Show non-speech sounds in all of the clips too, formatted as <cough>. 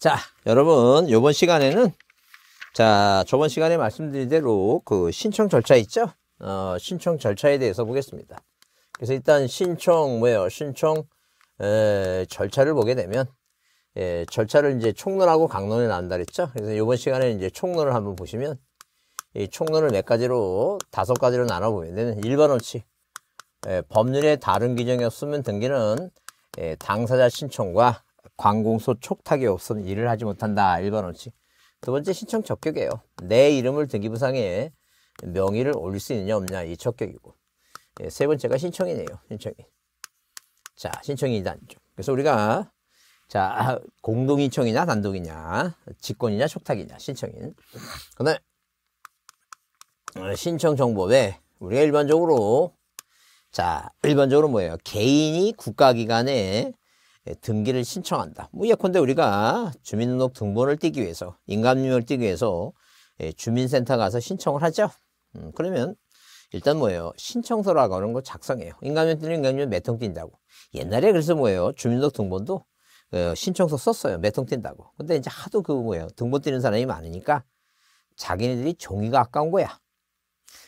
자, 여러분, 요번 시간에는, 자, 저번 시간에 말씀드린 대로 그 신청 절차 있죠? 어, 신청 절차에 대해서 보겠습니다. 그래서 일단 신청, 뭐예요? 신청, 에, 절차를 보게 되면, 예, 절차를 이제 총론하고 강론이 난다 그랬죠? 그래서 요번 시간에 이제 총론을 한번 보시면, 이 총론을 몇 가지로, 다섯 가지로 나눠보면, 일반 원칙. 예, 법률에 다른 규정이 없으면 등기는 예, 당사자 신청과 관공서 촉탁이 없으면 일을 하지 못한다. 1번 원칙. 두 번째 신청 적격이에요. 내 이름을 등기부상에 명의를 올릴 수 있느냐 없냐 이 적격이고 예, 세 번째가 신청이네요. 신청이자 신청인이 단종. 그래서 우리가 자 공동인청이냐 단독이냐 직권이냐 촉탁이냐 신청인. 그다음 신청 정보 에 우리가 일반적으로 자 일반적으로 뭐예요? 개인이 국가기관에 예, 등기를 신청한다. 뭐 예컨대 우리가 주민등록 등본을 띄기 위해서 인감률을 띄기 위해서 예, 주민센터 가서 신청을 하죠. 음, 그러면 일단 뭐예요? 신청서라고 하는 거 작성해요. 인감률 띄는 인감률 몇통 띈다고. 옛날에 그래서 뭐예요? 주민등록 등본도 어, 신청서 썼어요. 몇통 띈다고. 근데 이제 하도 그 뭐예요? 등본 띄는 사람이 많으니까 자기네들이 종이가 아까운 거야.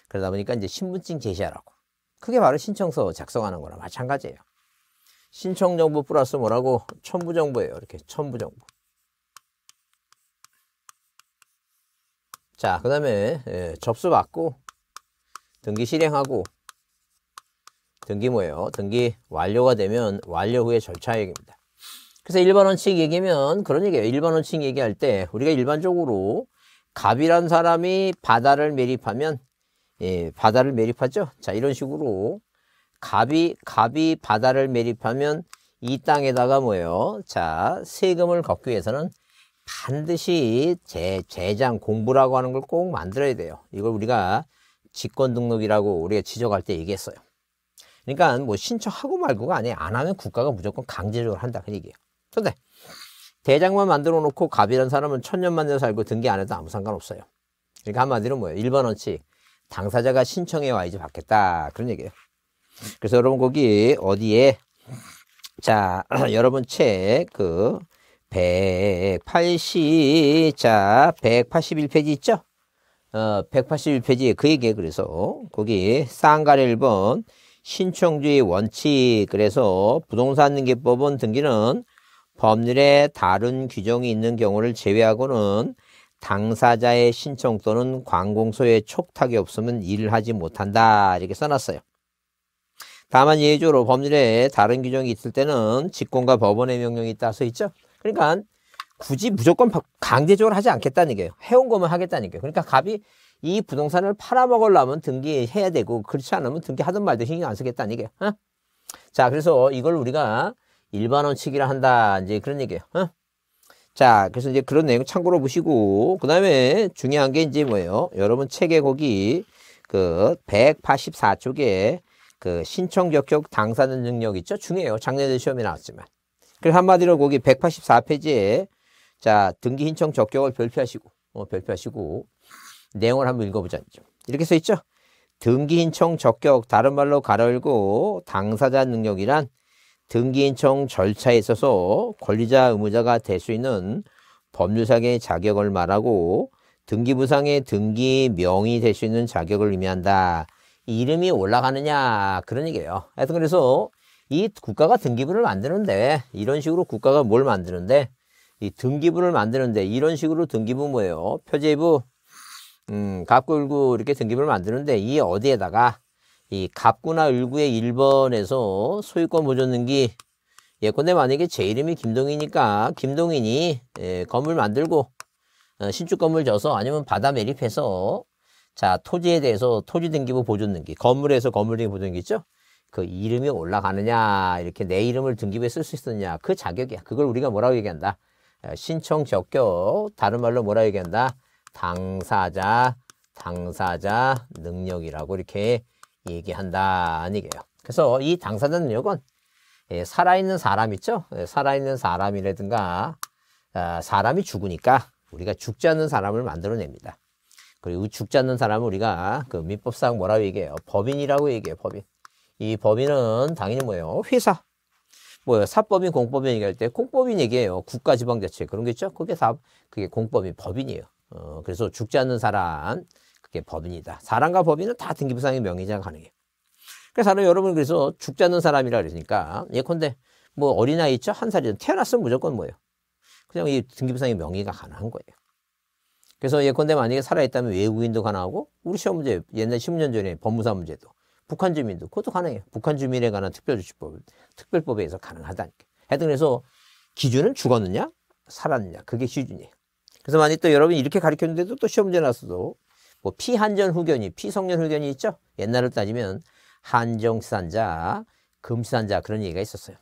그러다 보니까 이제 신분증 제시하라고. 그게 바로 신청서 작성하는 거랑 마찬가지예요. 신청 정보 플러스 뭐라고 첨부 정보예요. 이렇게 첨부 정보. 자, 그 다음에 예, 접수 받고 등기 실행하고 등기 뭐예요? 등기 완료가 되면 완료 후의 절차 얘기입니다. 그래서 일반 원칙 얘기면 그런 얘기예요. 일반 원칙 얘기할 때 우리가 일반적으로 갑이란 사람이 바다를 매립하면 예, 바다를 매립하죠. 자, 이런 식으로 갑이 갑이 바다를 매립하면 이 땅에다가 뭐예요? 자, 세금을 걷기 위해서는 반드시 제, 재장 공부라고 하는 걸 꼭 만들어야 돼요. 이걸 우리가 직권 등록이라고 우리가 지적할 때 얘기했어요. 그러니까 뭐 신청하고 말고가 아니에요. 안 하면 국가가 무조건 강제적으로 한다 그 얘기예요. 근데 대장만 만들어 놓고 갑이라는 사람은 천년만 년 살고 등기 안 해도 아무 상관없어요. 그러니까 한마디로 뭐예요? 일반 원칙. 당사자가 신청해 와야지 받겠다. 그런 얘기예요. 그래서 여러분 거기 어디에 자 <clears throat> 여러분 책 그 180, 자, 181페이지 있죠? 어, 181페이지에 그 얘기에 그래서, 거기, 쌍가리 1번, 신청주의 원칙, 그래서 부동산 등기법은 등기는 법률에 다른 규정이 있는 경우를 제외하고는 당사자의 신청 또는 관공서의 촉탁이 없으면 일을 하지 못한다. 이렇게 써놨어요. 다만 예외적으로 법률에 다른 규정이 있을 때는 직권과 법원의 명령이 따서 있죠. 그러니까 굳이 무조건 강제적으로 하지 않겠다는 얘기예요. 해온 거면 하겠다는 얘기예요. 그러니까 갑이 이 부동산을 팔아먹으려면 등기해야 되고 그렇지 않으면 등기하던말도신이안 쓰겠다는 얘기예요. 어? 자 그래서 이걸 우리가 일반 원칙이라 한다 이제 그런 얘기예요. 어? 자 그래서 이제 그런 내용 참고로 보시고 그 다음에 중요한 게 이제 뭐예요. 여러분 책에 거기 그 184쪽에 그 신청 적격 당사는 능력 있죠? 중요해요. 작년에 시험에 나왔지만. 그래서 한마디로 거기 184페이지에 자 등기 신청 적격을 별표하시고 어, 별표하시고 내용을 한번 읽어보자. 이렇게 써 있죠? 등기 신청 적격 다른 말로 가로 열고 당사자 능력이란 등기 신청 절차에 있어서 권리자 의무자가 될 수 있는 법률상의 자격을 말하고 등기부상의 등기 명이 될 수 있는 자격을 의미한다. 이름이 올라가느냐 그런 얘기예요. 하여튼 그래서 이 국가가 등기부를 만드는데 이런 식으로 국가가 뭘 만드는데 이 등기부를 만드는데 이런 식으로 등기부 뭐예요? 표제부 음, 갑구 을구 이렇게 등기부를 만드는데 이 어디에다가 이 갑구나 을구의 1번에서 소유권 보존 등기 예컨대 만약에 제 이름이 김동희니까 김동인이 예, 건물 만들고 어, 신축 건물 줘서 아니면 바다 매립해서 자, 토지에 대해서 토지 등기부 보존 등기, 건물에서 건물 등기 보존 등기 있죠? 그 이름이 올라가느냐, 이렇게 내 이름을 등기부에 쓸 수 있느냐, 었그 자격이야. 그걸 우리가 뭐라고 얘기한다? 어, 신청 적격, 다른 말로 뭐라고 얘기한다? 당사자, 당사자 능력이라고 이렇게 얘기한다. 아니게요. 그래서 이 당사자 능력은 예, 살아있는 사람 있죠? 예, 살아있는 사람이라든가 아, 사람이 죽으니까 우리가 죽지 않는 사람을 만들어냅니다. 그리고 죽지 않는 사람은 우리가 그 민법상 뭐라고 얘기해요? 법인이라고 얘기해요, 법인. 이 법인은 당연히 뭐예요? 회사. 뭐예요? 사법인, 공법인 얘기할 때 공법인 얘기해요. 국가, 지방, 자치 그런 게 있죠? 그게 사, 그게 공법인, 법인이에요. 어, 그래서 죽지 않는 사람, 그게 법인이다. 사람과 법인은 다 등기부상의 명의자 가능해요. 그래서 사람 여러분 그래서 죽지 않는 사람이라 그러니까 예컨대 뭐 어린아이 있죠? 한 살이든 태어났으면 무조건 뭐예요? 그냥 이 등기부상의 명의가 가능한 거예요. 그래서 예컨대 만약에 살아있다면 외국인도 가능하고 우리 시험 문제 옛날 10년 전에 법무사 문제도 북한 주민도 그것도 가능해요. 북한 주민에 관한 특별조치법 특별법에 의해서 가능하다는 게. 하여튼 그래서 기준은 죽었느냐 살았느냐 그게 기준이에요. 그래서 만약 에또 여러분이 이렇게 가르쳤는데도 또 시험 문제 나왔어도뭐 피한전 후견이 피성년 후견이 있죠. 옛날을 따지면 한정산자 금산자 그런 얘기가 있었어요.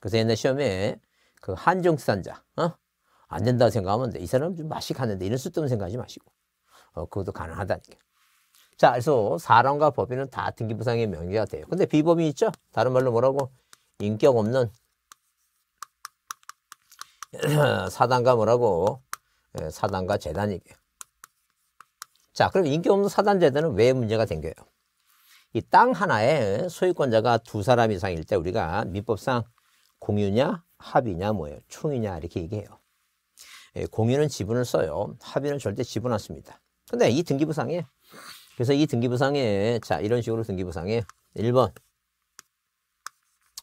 그래서 옛날 시험에 그 한정산자 어? 안 된다 고 생각하면 이 사람 좀 맛이 가는데 이런 쓸데없는 생각하지 마시고 어, 그것도 가능하다니까. 자, 그래서 사람과 법인은 다 등기부상의 명제가 돼요. 근데 비법이 있죠? 다른 말로 뭐라고? 인격 없는 <clears throat> 사단과 뭐라고? 예, 사단과 재단이게요. 자, 그럼 인격 없는 사단 재단은 왜 문제가 생겨요? 이 땅 하나에 소유권자가 두 사람 이상일 때 우리가 민법상 공유냐, 합이냐, 뭐예요? 총이냐 이렇게 얘기해요. 예, 공유는 지분을 써요. 합의는 절대 지분 않습니다 근데 이 등기부상에 그래서 이 등기부상에 자 이런 식으로 등기부상에 1번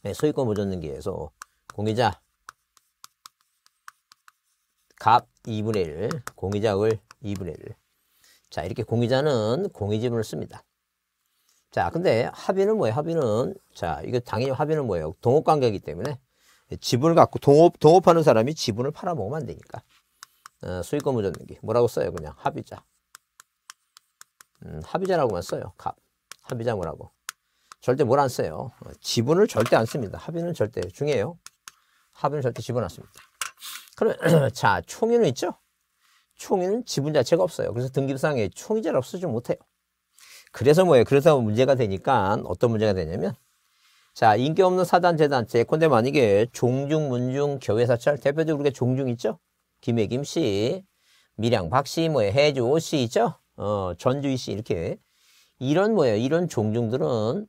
예, 소유권 보존 등기에서 공유자 갑 2분의 1, 공유자 을 2분의 1. 자 이렇게 공유자는 공유지분을 씁니다. 자 근데 합의는 뭐예요? 합의는 자 이거 당연히 합의는 뭐예요? 동업관계이기 때문에 지분을 갖고 동업 동업하는 사람이 지분을 팔아먹으면 안 되니까. 어, 수익금 보전등기 뭐라고 써요 그냥 합의자 음, 합의자라고만 써요 값 합의자 뭐라고 절대 뭘 안 써요 어, 지분을 절대 안 씁니다 합의는 절대 중요해요 합의는 절대 지분 안 씁니다 그럼 <clears throat> 자 총의는 있죠 총의는 지분 자체가 없어요 그래서 등기부상에 총의자를 없 쓰지 못해요 그래서 뭐예요 그래서 문제가 되니까 어떤 문제가 되냐면 자 인기 없는 사단 재단체 예컨대 만약에 종중 문중 교회사찰 대표적으로 우리가 종중 있죠 김해 김씨, 밀양 박씨, 뭐 해주 오씨 죠 어, 전주희 씨 이렇게 이런 뭐예요? 이런 종종들은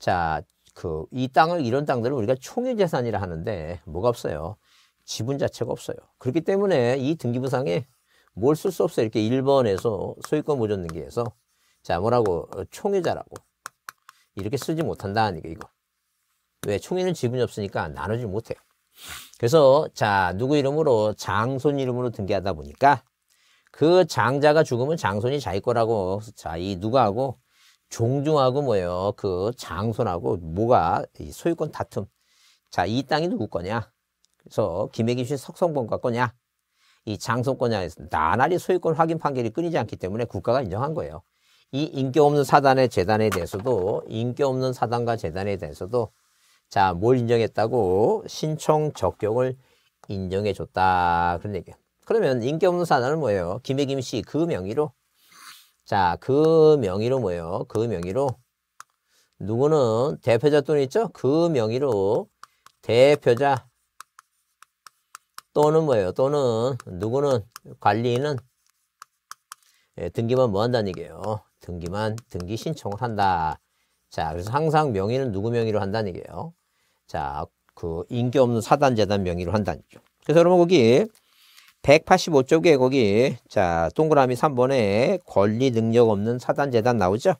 자, 그 이 땅을 이런 땅들을 우리가 총유 재산이라 하는데 뭐가 없어요? 지분 자체가 없어요. 그렇기 때문에 이 등기부상에 뭘 쓸 수 없어요. 이렇게 1번에서 소유권 보존 등기에서 자, 뭐라고 어, 총유자라고 이렇게 쓰지 못한다니까 아 이거. 왜 총유는 지분이 없으니까 나누지 못해요. 그래서 자 누구 이름으로 장손 이름으로 등기하다 보니까 그 장자가 죽으면 장손이 자기 거라고 자 이 누가하고 종중하고 뭐예요 그 장손하고 뭐가 이 소유권 다툼 자 이 땅이 누구 거냐 그래서 김해김씨 석성본과 거냐 이 장손권이냐 해서 나날이 소유권 확인 판결이 끊이지 않기 때문에 국가가 인정한 거예요 이 인격 없는 사단의 재단에 대해서도 인격 없는 사단과 재단에 대해서도 자, 뭘 인정했다고? 신청 적격을 인정해 줬다. 그런 얘기예요. 그러면 인기 없는 사단은 뭐예요? 김혜김 씨 그 명의로 자, 그 명의로 뭐예요? 그 명의로 누구는 대표자 또는 있죠? 그 명의로 대표자 또는 뭐예요? 또는 누구는 관리인은 예, 등기만 뭐 한다는 얘기예요. 등기만 등기 신청을 한다. 자, 그래서 항상 명의는 누구 명의로 한다는 얘기예요. 자, 그 인기 없는 사단 재단 명의로 한다는 얘기죠. 그래서 여러분 거기 185쪽에 거기 자, 동그라미 3번에 권리 능력 없는 사단 재단 나오죠.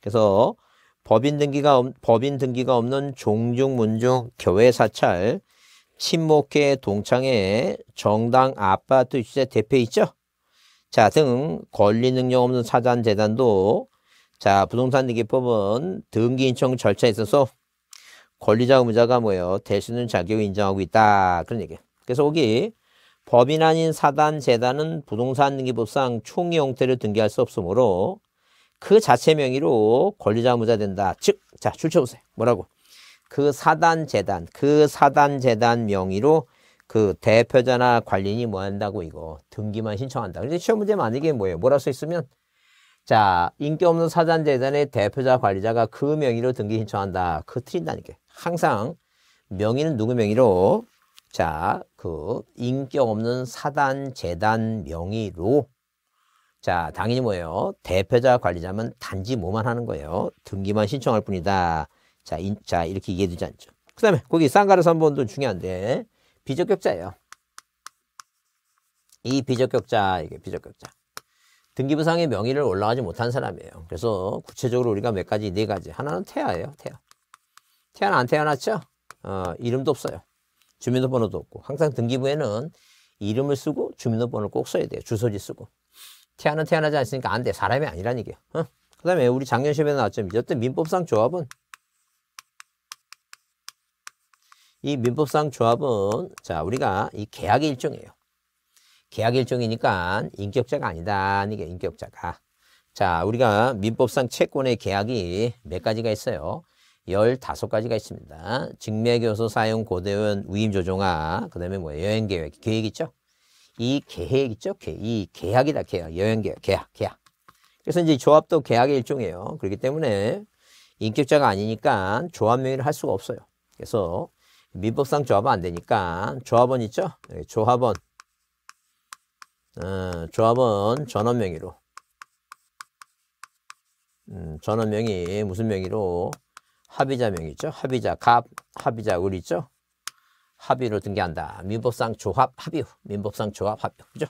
그래서 법인 등기가 법인 등기가 없는 종중 문중 교회 사찰 친목회 동창회 정당 아파트 주재 대표 있죠. 자 등 권리 능력 없는 사단 재단도 자, 부동산 등기법은 등기 인청 절차에 있어서 권리자 의무자가 뭐예요? 대수는 자격을 인정하고 있다. 그런 얘기예요. 그래서 거기 법인 아닌 사단, 재단은 부동산 등기법상 총의 형태를 등기할 수 없으므로 그 자체 명의로 권리자 의무자 된다. 즉, 자, 출처보세요. 뭐라고? 그 사단, 재단, 그 사단, 재단 명의로 그 대표자나 관리인이 뭐 한다고 이거 등기만 신청한다. 그 근데 시험 문제 만약에 뭐예요? 뭐라 써 있으면 자, 인기 없는 사단재 단의 대표자 관리자가 그 명의로 등기 신청한다. 그 틀린다니까. 항상 명의는 누구 명의로? 자, 그 인격 없는 사단 재단 명의로 자, 당연히 뭐예요? 대표자 관리자면 단지 뭐만 하는 거예요? 등기만 신청할 뿐이다. 자, 인, 자 이렇게 이해되지 않죠. 그 다음에 거기 쌍가루 3번도 중요한데 비적격자예요. 이 비적격자, 이게 비적격자. 등기부상의 명의를 올라가지 못한 사람이에요. 그래서 구체적으로 우리가 몇 가지, 네 가지. 하나는 태아예요, 태아. 태아는 안 태어났죠? 어, 이름도 없어요. 주민등록번호도 없고. 항상 등기부에는 이름을 쓰고 주민등록번호를 꼭 써야 돼요. 주소지 쓰고. 태아는 태어나지 않으니까 안 돼. 사람이 아니라기예요 어? 그 다음에 우리 작년 시험에 나왔죠. 어쨌든 민법상 조합은 이 민법상 조합은 자 우리가 이 계약의 일종이에요. 계약 일종이니까 인격자가 아니다. 이게 인격자가. 자, 우리가 민법상 채권의 계약이 몇 가지가 있어요? 열다 가지가 있습니다. 직매교수 사용 고대원 위임 조정아 그다음에 뭐 여행 계획 계획 있죠? 이 계획 있죠? 이 계약이다 계약 여행 계약 계약 계약. 그래서 이제 조합도 계약의 일종이에요. 그렇기 때문에 인격자가 아니니까 조합 명의를 할 수가 없어요. 그래서 민법상 조합은 안 되니까 조합원 있죠? 예, 조합원 어, 조합은 전원 명의로 음, 전원 명의 무슨 명의로 합의자 명의죠. 합의자 갑, 합의자 을 있죠. 합의로 등기한다. 민법상 조합 합의, 민법상 조합 합의, 그죠?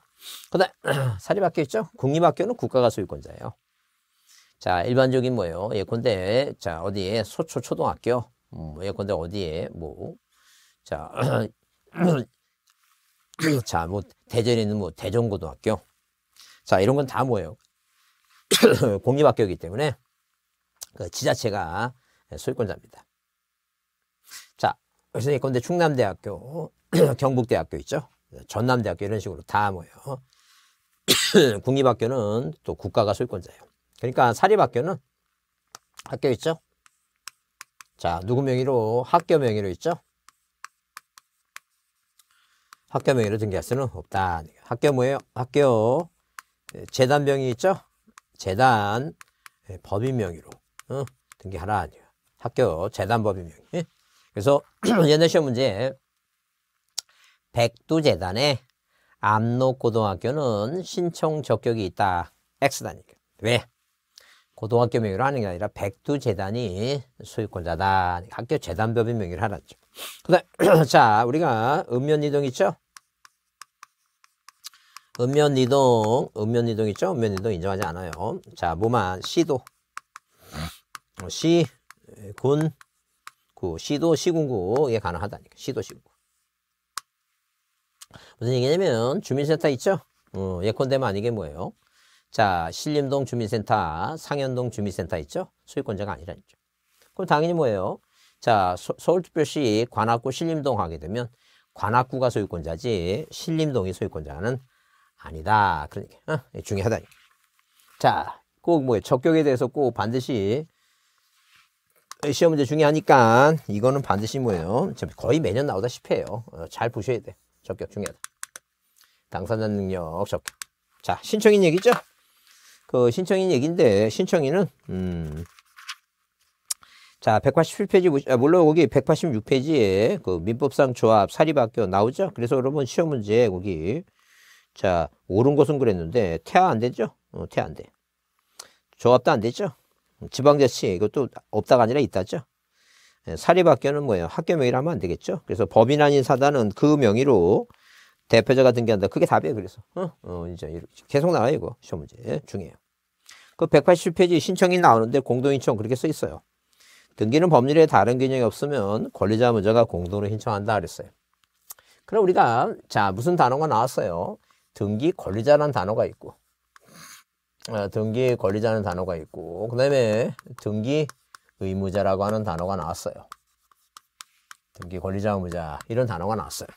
그다음 <clears throat> 사립학교 있죠. 국립학교는 국가가 소유권자예요. 자, 일반적인 뭐예요? 예컨대 자 어디에 소초 초등학교, 음, 예컨대 어디에 뭐 자. <clears throat> <clears throat> 자, 뭐 대전에 있는 뭐 대전고등학교. 자, 이런 건 다 뭐예요? <clears throat> 공립학교이기 때문에 그 지자체가 소유권자입니다. 자, 그래서 예컨대 충남대학교, <clears throat> 경북대학교 있죠? 전남대학교 이런 식으로 다 뭐예요? 국립학교는 또 국가가 소유권자예요. 그러니까 사립학교는 학교 있죠? 자, 누구 명의로? 학교 명의로 있죠? 학교명의를 등기할 수는 없다. 학교 뭐예요? 예, 어, 학교 재단 명이 있죠? 재단 법인 명의로 어? 등기하라 학교 재단 법인 명의. 예? 그래서 <clears throat> 옛날 시험 문제 백두재단에압록고등학교는 신청 적격이 있다. X다니까. 왜? 고등학교 명의로 하는 게 아니라 백두재단이 소유권자다. 학교 재단법인 명의로 하라죠. <clears throat> 자 우리가 읍면이동 있죠? 읍면이동, 읍면이동 있죠? 읍면이동 인정하지 않아요. 자 뭐만 시도, 시, 군, 구, 시도, 시군구에 가능하다니까. 시도, 시군구. 무슨 얘기냐면 주민센터 있죠? 어, 예컨대만 이게 뭐예요? 자, 신림동 주민센터, 상현동 주민센터 있죠? 소유권자가 아니라죠. 그럼 당연히 뭐예요? 자, 서, 울특별시 관악구 신림동 하게 되면 관악구가 소유권자지 신림동이 소유권자는 아니다. 그러니까 어? 중요하다. 자, 꼭 뭐예요? 적격에 대해서 꼭 반드시 시험 문제 중요하니까 이거는 반드시 뭐예요? 거의 매년 나오다시피 해요. 어, 잘 보셔야 돼. 적격 중요하다. 당사자 능력 적격. 자, 신청인 얘기죠? 그 신청인 얘긴데 신청인은 음. 자, 187페이지, 아, 물론 거기 186페이지에 그 민법상 조합 사립학교 나오죠? 그래서 여러분 시험 문제 거기. 자, 옳은 것은 그랬는데, 태아 안 되죠? 어, 태아 안 돼. 조합도 안 되죠? 지방자치, 이것도 없다가 아니라 있다죠? 예, 사립학교는 뭐예요? 학교 명의라면안 되겠죠? 그래서 법인 아닌 사단은 그 명의로 대표자가 등기한다. 그게 답이에요. 그래서 어, 어 이제 계속 나와요. 이거 시험 문제 중요해요. 그 180페이지 신청이 나오는데 공동신청 그렇게 써 있어요. 등기는 법률에 다른 개념이 없으면 권리자 문제가 공동으로 신청한다 그랬어요. 그럼 우리가 자 무슨 단어가 나왔어요? 등기 권리자라는 단어가 있고 아, 등기 권리자는 단어가 있고 그 다음에 등기 의무자라고 하는 단어가 나왔어요. 등기 권리자 의무자 이런 단어가 나왔어요.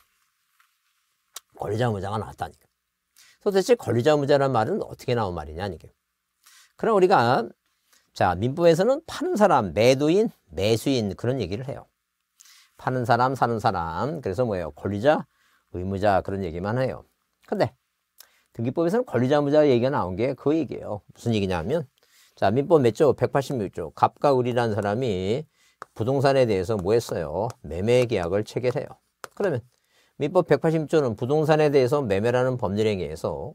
권리자 무자가 나왔다니까. 도대체 권리자 무자란 말은 어떻게 나온 말이냐니까. 그럼 우리가 자 민법에서는 파는 사람, 매도인, 매수인 그런 얘기를 해요. 파는 사람, 사는 사람. 그래서 뭐예요? 권리자, 의무자 그런 얘기만 해요. 근데 등기법에서는 권리자, 무자 얘기가 나온 게 그 얘기예요. 무슨 얘기냐면 자 민법 몇 조? 186조. 갑과 을이라는 사람이 부동산에 대해서 뭐 했어요? 매매 계약을 체결해요. 그러면 민법 186조는 부동산에 대해서 매매라는 법률행위에서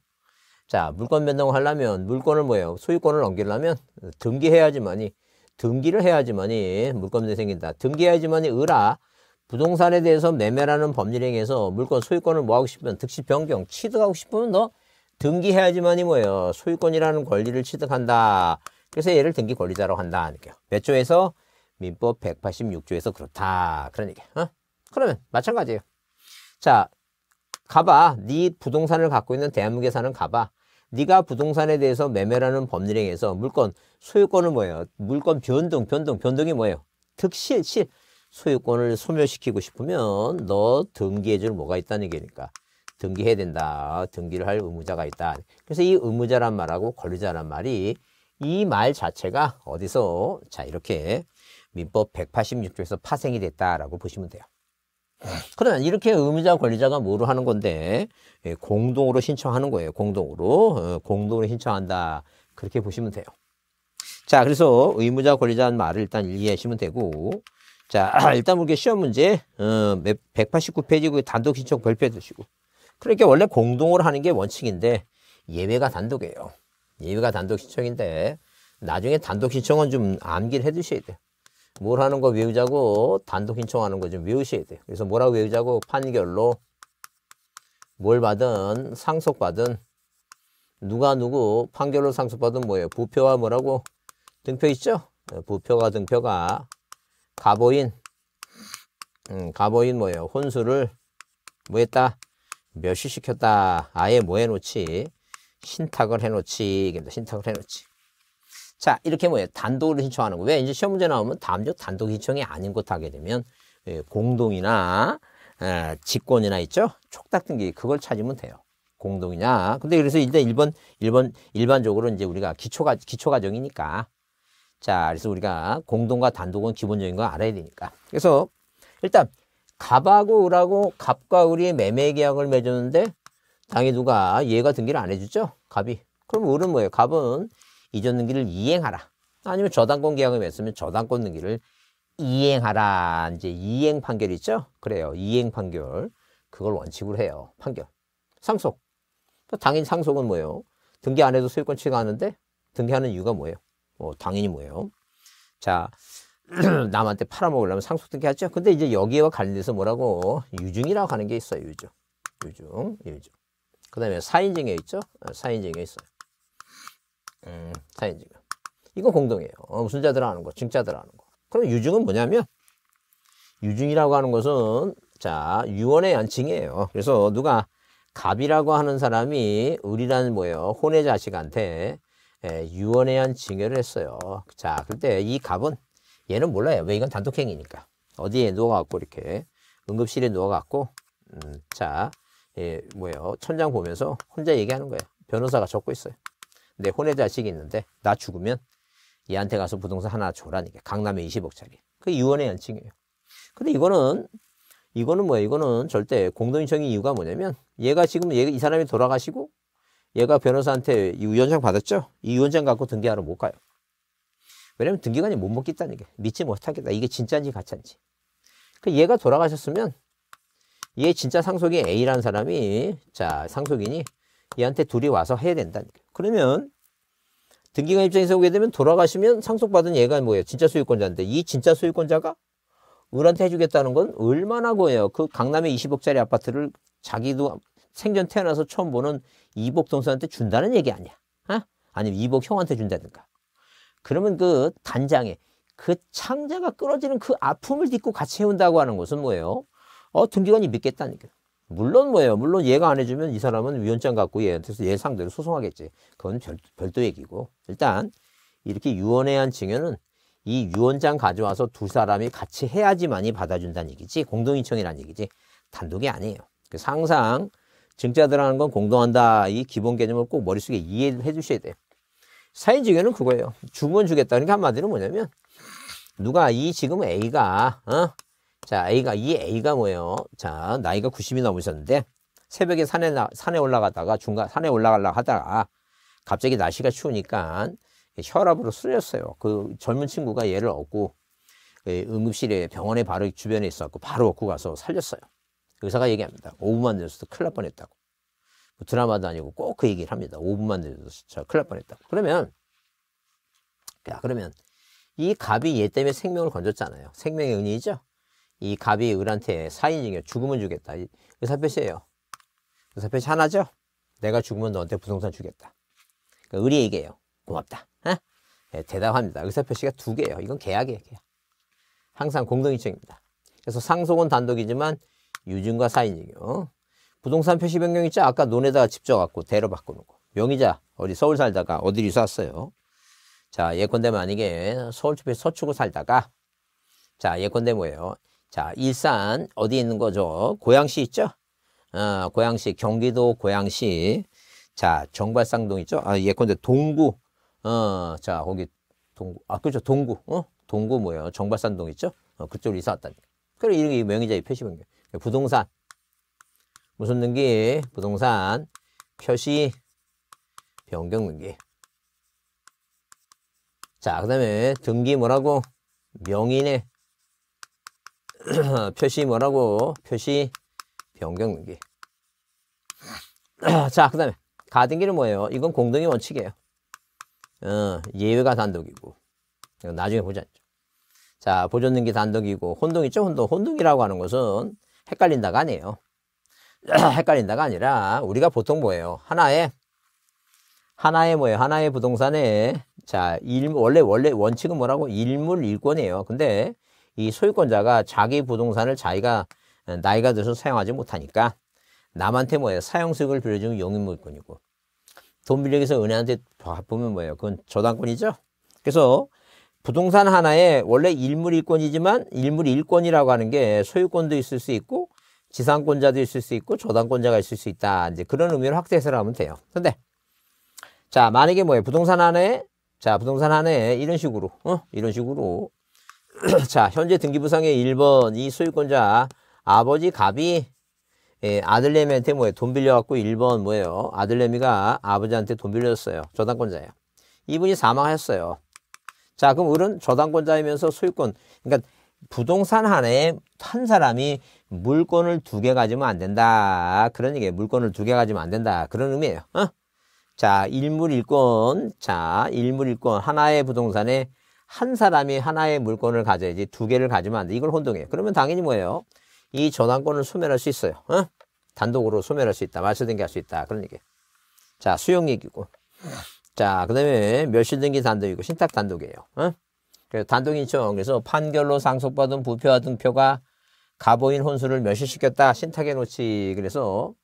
자 물권 변동을 하려면 물건을 뭐예요? 소유권을 넘기려면 등기해야지만이 등기를 해야지만이 물건 변동이 생긴다. 등기해야지만이 의라 부동산에 대해서 매매라는 법률행위에서 물권 소유권을 뭐하고 싶으면 득시 변경 취득하고 싶으면 너 등기해야지만이 뭐예요? 소유권이라는 권리를 취득한다. 그래서 얘를 등기 권리자라고 한다. 이렇게요. 몇 조에서? 민법 186조에서 그렇다. 그런 얘기야. 어? 그러면 마찬가지예요. 자, 가봐. 네 부동산을 갖고 있는 대한민국에 사는 가봐. 네가 부동산에 대해서 매매라는 법률행에서 물건, 소유권은 뭐예요? 물건 변동, 변동, 변동이 뭐예요? 득실, 실. 소유권을 소멸시키고 싶으면 너 등기해줄 뭐가 있다는 얘기니까. 등기해야 된다. 등기를 할 의무자가 있다. 그래서 이 의무자란 말하고 권리자란 말이 이 말 자체가 어디서 자 이렇게 민법 186조에서 파생이 됐다라고 보시면 돼요. 그러면 이렇게 의무자 권리자가 뭐로 하는 건데 예, 공동으로 신청하는 거예요. 공동으로 어, 공동으로 신청한다 그렇게 보시면 돼요. 자 그래서 의무자 권리자는 말을 일단 이해하시면 되고 자 <clears throat> 일단 우리가 시험 문제 어, 189페이지 단독 신청 발표해 주시고 그러니까 원래 공동으로 하는 게 원칙인데 예외가 단독이에요. 예외가 단독 신청인데 나중에 단독 신청은 좀 암기를 해 두셔야 돼요. 뭘 하는 거 외우자고 단독 신청하는 거 좀 외우셔야 돼요. 그래서 뭐라고 외우자고 판결로 뭘 받은 상속받은 누가 누구 판결로 상속받은 뭐예요? 부표와 뭐라고 등표 있죠? 예, 부표가 등표가 가보인 음, 가보인 뭐예요? 혼수를 뭐 했다? 몇 시시켰다 아예 뭐 해놓지? 신탁을 해놓지. 신탁을 해놓지. 자, 이렇게 뭐예요? 단독으로 신청하는 거. 왜? 이제 시험 문제 나오면 다음적 단독 신청이 아닌 곳 하게 되면 예, 공동이나 예, 직권이나 있죠? 촉탁 등기 그걸 찾으면 돼요. 공동이냐. 근데 그래서 일단 일본 일본 일반적으로 이제 우리가 기초가 기초 과정이니까. 자, 그래서 우리가 공동과 단독은 기본적인 거 알아야 되니까. 그래서 일단 갑하고 을하고 갑과 을이 매매 계약을 맺었는데 당연히 누가 얘가 등기를 안 해주죠? 갑이. 그럼 을은 뭐예요? 갑은 이전 등기를 이행하라. 아니면 저당권 계약을 맺으면 저당권 등기를 이행하라. 이제 이행 판결 있죠? 그래요. 이행 판결. 그걸 원칙으로 해요. 판결. 상속. 당연 상속은 뭐예요? 등기 안 해도 소유권 취가하는데 등기하는 이유가 뭐예요? 어, 당연히 뭐예요? 자, <clears throat> 남한테 팔아먹으려면 상속 등기하죠? 근데 이제 여기와 관련돼서 뭐라고? 유증이라고 하는 게 있어요. 유증. 유증. 유증. 그 다음에 사인증에 있죠? 어, 사인증에 있어요. 음, 예. 사인지금 이거 공동이에요. 어, 무슨 자들 하는 거, 증자들 아는 거. 그럼 유증은 뭐냐면 유증이라고 하는 것은 자 유언의 연칭이에요. 그래서 누가 갑이라고 하는 사람이 우리라는 뭐예요? 혼의 자식한테 예, 유언의한 징계를 했어요. 자, 그때 이 갑은 얘는 몰라요. 왜 이건 단독행위니까. 어디에 누워갖고 이렇게 응급실에 누워갖고 음, 자, 예, 뭐예요? 천장 보면서 혼자 얘기하는 거예요. 변호사가 적고 있어요. 내 혼외 자식이 있는데 나 죽으면 얘한테 가서 부동산 하나 줘라니게 강남에 20억짜리 그게 유언의 연칭이에요 근데 이거는 이거는 뭐야 이거는 절대 공동인청의 이유가 뭐냐면 얘가 지금 얘, 이 사람이 돌아가시고 얘가 변호사한테 이 위원장 받았죠 이 위원장 갖고 등기하러 못 가요 왜냐면 등기관이 못 먹겠다는 게 믿지 못하겠다 이게 진짜인지 가짜인지 그 얘가 돌아가셨으면 얘 진짜 상속인 A라는 사람이 자 상속인이 얘한테 둘이 와서 해야 된다는게 그러면 등기관 입장에서 보게 되면 돌아가시면 상속받은 얘가 뭐예요? 진짜 소유권자인데 이 진짜 소유권자가 을한테 해주겠다는 건 얼마나 거예요? 그 강남의 20억짜리 아파트를 자기도 생전 태어나서 처음 보는 이복 동생한테 준다는 얘기 아니야? 어? 아니면 이복 형한테 준다든가. 그러면 그 단장에 그 창자가 끊어지는 그 아픔을 딛고 같이 해온다고 하는 것은 뭐예요? 어, 등기관이 믿겠다는 거예요. 물론 뭐예요. 물론 얘가 안 해주면 이 사람은 위원장 갖고 얘한테서 예상대로 소송하겠지. 그건 별, 별도 얘기고. 일단 이렇게 유언해한 증여는 이 유언장 가져와서 두 사람이 같이 해야지만이 받아준다는 얘기지. 공동인청이라는 얘기지. 단독이 아니에요. 그래상 증자들하는 건 공동한다. 이 기본 개념을 꼭 머릿속에 이해해 주셔야 돼요. 사인 증여는 그거예요. 주문 주겠다. 그러니까 한마디로 뭐냐면 누가 이 지금 A가 어? 자, A가, 이 A가 뭐예요? 자, 나이가 90이 넘으셨는데, 새벽에 산에, 나, 산에 올라갔다가 중간, 산에 올라가려 하다가, 갑자기 날씨가 추우니까 혈압으로 쓰렸어요. 그 젊은 친구가 얘를 얻고, 예, 응급실에 병원에 바로 주변에 있었고, 바로 얻고 가서 살렸어요. 의사가 얘기합니다. 5분만 늦었어도 큰일 날 뻔했다고. 뭐 드라마도 아니고 꼭 그 얘기를 합니다. 5분만 늦어서 진짜 큰일 날 뻔했다고. 그러면, 야, 그러면, 이 갑이 얘 때문에 생명을 건졌잖아요. 생명의 은이죠? 이 갑이 을한테 사인징이에 죽으면 주겠다. 의사표시예요. 의사표시 하나죠? 내가 죽으면 너한테 부동산 주겠다. 그러니까 을이 얘기해요. 고맙다. 네, 대답합니다. 의사표시가 두 개예요. 이건 계약이에요. 계약. 항상 공동이청입니다. 그래서 상속은 단독이지만 유증과 사인이요. 부동산 표시 변경 있죠? 아까 논에다가 집 져갖고 대로 바꾸는 거. 명의자 어디 서울 살다가 어디로 이사 왔어요. 자 예컨대 만약에 서울집에 서초구 살다가 자 예컨대 뭐예요? 자, 일산 어디 있는 거죠? 고양시 있죠? 어, 고양시, 경기도 고양시. 자, 정발상동 있죠? 아, 예컨대 동구. 어, 자, 거기 동구. 아, 그죠? 동구. 어? 동구 뭐예요? 정발산동 있죠? 어, 그쪽으로 이사 왔다니까. 그래, 이런 게 명의자의 표시 변경. 부동산. 무슨 등기? 부동산. 표시 변경 등기. 자, 그 다음에 등기 뭐라고? 명인의 <clears throat> 표시 뭐라고? 표시 변경등기. <clears throat> 자, 그 다음에 가등기는 뭐예요? 이건 공동의 원칙이에요. 어, 예외가 단독이고. 이건 나중에 보자. 자, 보존등기 단독이고 혼동 있죠? 혼동. 혼동이라고 하는 것은 헷갈린다가 아니에요. <clears throat> 헷갈린다가 아니라 우리가 보통 뭐예요? 하나의 하나의 뭐예요? 하나의 부동산에 자, 일, 원래 원래 원칙은 뭐라고? 일물일권이에요. 근데 이 소유권자가 자기 부동산을 자기가 나이가 들어서 사용하지 못하니까 남한테 뭐예요? 사용 수익을 빌려주는 용인물권이고 돈 빌려서 은행한테 바쁘면 뭐예요? 그건 저당권이죠. 그래서 부동산 하나에 원래 일물일권이지만 일물일권이라고 하는 게 소유권도 있을 수 있고 지상권자도 있을 수 있고 저당권자가 있을 수 있다. 이제 그런 의미로 확대해서 하면 돼요. 근데 자 만약에 뭐예요? 부동산 하나에 자 부동산 하나에 이런 식으로 어 이런 식으로 <clears throat> 자, 현재 등기부상의 1번 이 소유권자 아버지 갑이 예, 아들내미한테 뭐예요? 돈 빌려갖고 1번 뭐예요? 아들내미가 아버지한테 돈 빌렸어요. 저당권자예요. 이분이 사망했어요. 자, 그럼 을은 저당권자이면서 소유권. 그러니까 부동산 하나에 한 사람이 물건을 두 개 가지면 안 된다. 그런 얘기예요. 물건을 두 개 가지면 안 된다. 그런 의미예요. 어? 자, 일물일권. 자, 일물일권. 하나의 부동산에 한 사람이 하나의 물건을 가져야지 두 개를 가지면 안 돼. 이걸 혼동해요. 그러면 당연히 뭐예요? 이 전환권을 소멸할 수 있어요. 어? 단독으로 소멸할 수 있다. 말소등기 할수 있다. 그런 얘기예요. 자, 수용 얘기고. 자, 그 다음에 멸실등기 단독이고 신탁 단독이에요. 어? 그래서 단독 인청 그래서 판결로 상속받은 부표와 등표가 가보인 혼수를 멸실시켰다. 신탁에 놓지. 그래서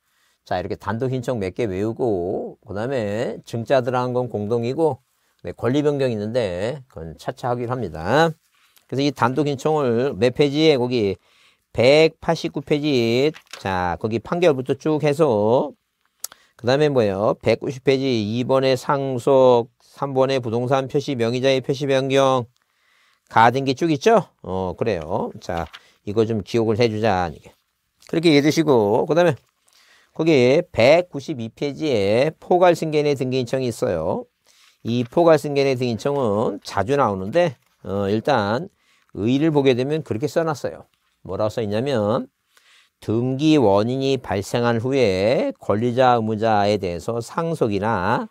자, 이렇게 단독 인청몇 개 외우고 그다음에 증자들한 건 공동이고 네, 권리 변경이 있는데 그건 차차 하기로 합니다. 그래서 이 단독 신청을 몇 페이지에 거기 189페이지 자 거기 판결부터 쭉 해서 그 다음에 뭐예요? 190페이지 2번의 상속 3번의 부동산 표시 명의자의 표시 변경 가등기 쭉 있죠? 어 그래요. 자 이거 좀 기억을 해주자 이게 그렇게 이해 되시고 그 다음에 거기 192페이지에 포괄승계인의 등기 신청이 있어요. 이 포괄승계내 등인청은 자주 나오는데 어, 일단 의의를 보게 되면 그렇게 써놨어요. 뭐라고 써있냐면 등기 원인이 발생한 후에 권리자 의무자에 대해서 상속이나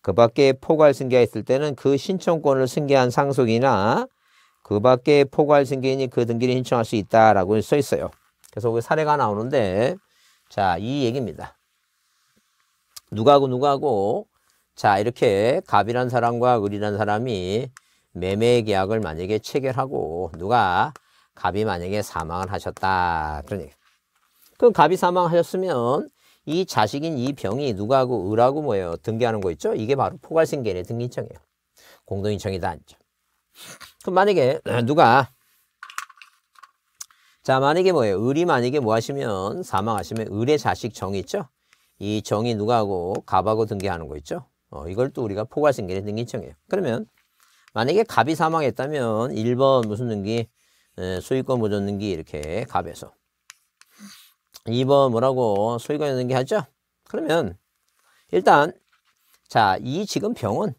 그 밖에 포괄 승계가있을 때는 그 신청권을 승계한 상속이나 그 밖에 포괄 승계인이 그 등기를 신청할 수 있다라고 써 있어요. 그래서 그 사례가 나오는데 자, 이 얘기입니다. 누가하고 누가하고 자 이렇게 갑이란 사람과 을이란 사람이 매매 계약을 만약에 체결하고 누가 갑이 만약에 사망을 하셨다 그러니 그 갑이 사망하셨으면 이 자식인 이 병이 누가하고 을하고 뭐예요 등기하는 거 있죠 이게 바로 포괄승계의 등기인청이에요 공동인청이다 아니죠 그럼 만약에 누가 자 만약에 뭐예요 을이 만약에 뭐 하시면 사망하시면 을의 자식 정 있죠 이 정이 누가하고 갑하고 등기하는 거 있죠 어, 이걸 또 우리가 포괄신경의 등기청이에요. 그러면 만약에 갑이 사망했다면 1번 무슨 등기? 에, 예, 소유권 보존 등기 이렇게 갑에서 2번 뭐라고 소유권 등기 하죠? 그러면 일단 자, 이 지금 병은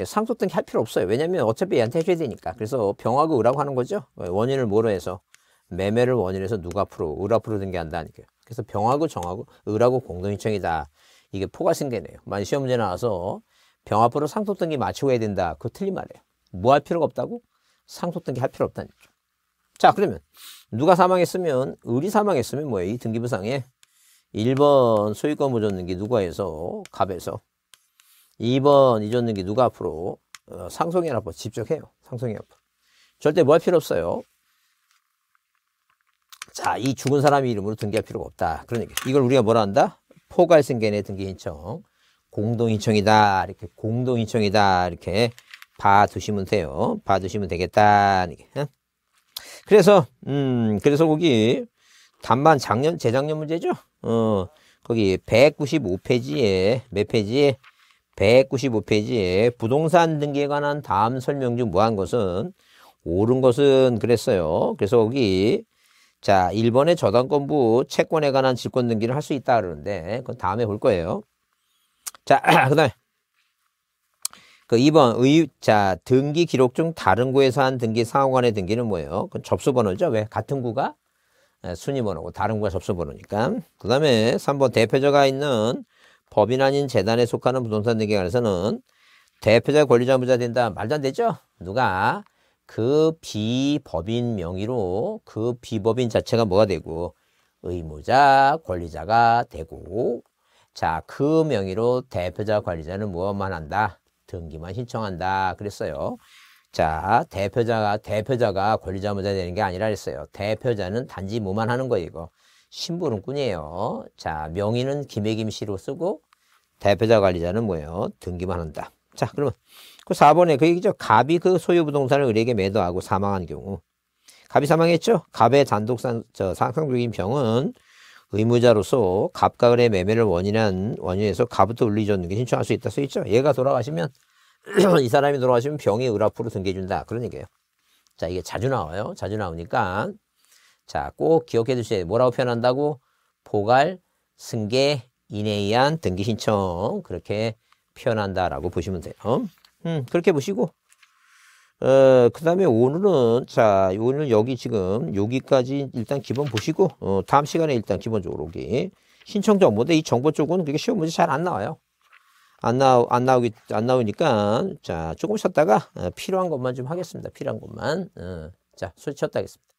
예, 상속 등기 할 필요 없어요. 왜냐면 어차피 얘한테 해줘야 되니까. 그래서 병하고 의라고 하는 거죠. 예, 원인을 뭐로 해서 매매를 원인에서 누가 앞으로, 을 앞으로 등기한다 니까요 그래서 병하고 정하고 을하고 공동인청이다. 이게 포가 생기네요. 만 시험 문제 나와서 병 앞으로 상속등기 맞추고 해야 된다. 그거 틀린 말이에요. 뭐 할 필요가 없다고? 상속등기 할 필요 없다는 얘기죠. 자 그러면 누가 사망했으면 의리 사망했으면 뭐예요? 이 등기부상에 1번 소유권 보존등기 누가 해서 갑에서 2번 이전등기 누가 앞으로 어, 상속인 앞으로 직접 해요. 상속인 앞으로. 절대 뭐 할 필요 없어요. 자, 이 죽은 사람의 이름으로 등기할 필요가 없다. 그런 얘기. 이걸 우리가 뭐라 한다? 포괄승계내 등기인청공동인청이다 이렇게 공동인청이다 이렇게 봐두시면 돼요. 봐두시면 되겠다. 그래서 음 그래서 거기 단만 작년 재작년 문제죠. 어 거기 195페이지에 몇 페이지에 195페이지에 부동산 등기에 관한 다음 설명 중 무한 것은 옳은 것은 그랬어요. 그래서 거기 자, 1번의 저당권부 채권에 관한 질권 등기를 할 수 있다 그러는데 그건 다음에 볼 거예요. 자, <clears throat> 그다음에 그 2번 의 자, 등기 기록 중 다른 구에서 한 등기 상호간의 등기는 뭐예요? 그 접수 번호죠. 왜? 같은 구가 순위 번호고 다른 구가 접수 번호니까. 그다음에 3번 대표자가 있는 법인 아닌 재단에 속하는 부동산 등기관에서는 대표자 권리자 무자 된다 말도 안 되죠? 누가 그 비법인 명의로 그 비법인 자체가 뭐가 되고 의무자, 권리자가 되고 자, 그 명의로 대표자, 관리자는 무엇만 한다? 등기만 신청한다. 그랬어요. 자, 대표자가, 대표자가 권리자 모자 되는 게 아니라 그랬어요. 대표자는 단지 뭐만 하는 거예요, 이거. 신부름꾼이에요. 자, 명의는 김해김씨로 쓰고 대표자 관리자는 뭐예요? 등기만 한다. 자, 그러면 그 4번에 그 얘기죠. 갑이 그 소유 부동산을 을에게 매도하고 사망한 경우. 갑이 사망했죠. 갑의 단독 상, 저, 상상적인 병은 의무자로서 갑과 을의 매매를 원인한 원인에서 갑부터 물리줬는게 신청할 수 있다 수 있죠. 얘가 돌아가시면 <clears throat> 이 사람이 돌아가시면 병이 을 앞으로 등기해준다 그런 얘기예요. 자 이게 자주 나와요. 자주 나오니까 자꼭 기억해 두셔야 돼요. 뭐라고 표현한다고? 보갈, 승계, 인에 의한 등기 신청 그렇게 표현한다라고 보시면 돼요. 음, 그렇게 보시고. 어, 그 다음에 오늘은, 자, 오늘 여기 지금, 여기까지 일단 기본 보시고, 어, 다음 시간에 일단 기본적으로 여기. 신청 정보인데 이 정보 쪽은 그게 쉬운 문제 잘 안 나와요. 안 나오, 안 나오기, 안 나오니까, 자, 조금 쉬었다가, 어, 필요한 것만 좀 하겠습니다. 필요한 것만. 어, 자, 소리 쳤다 하겠습니다.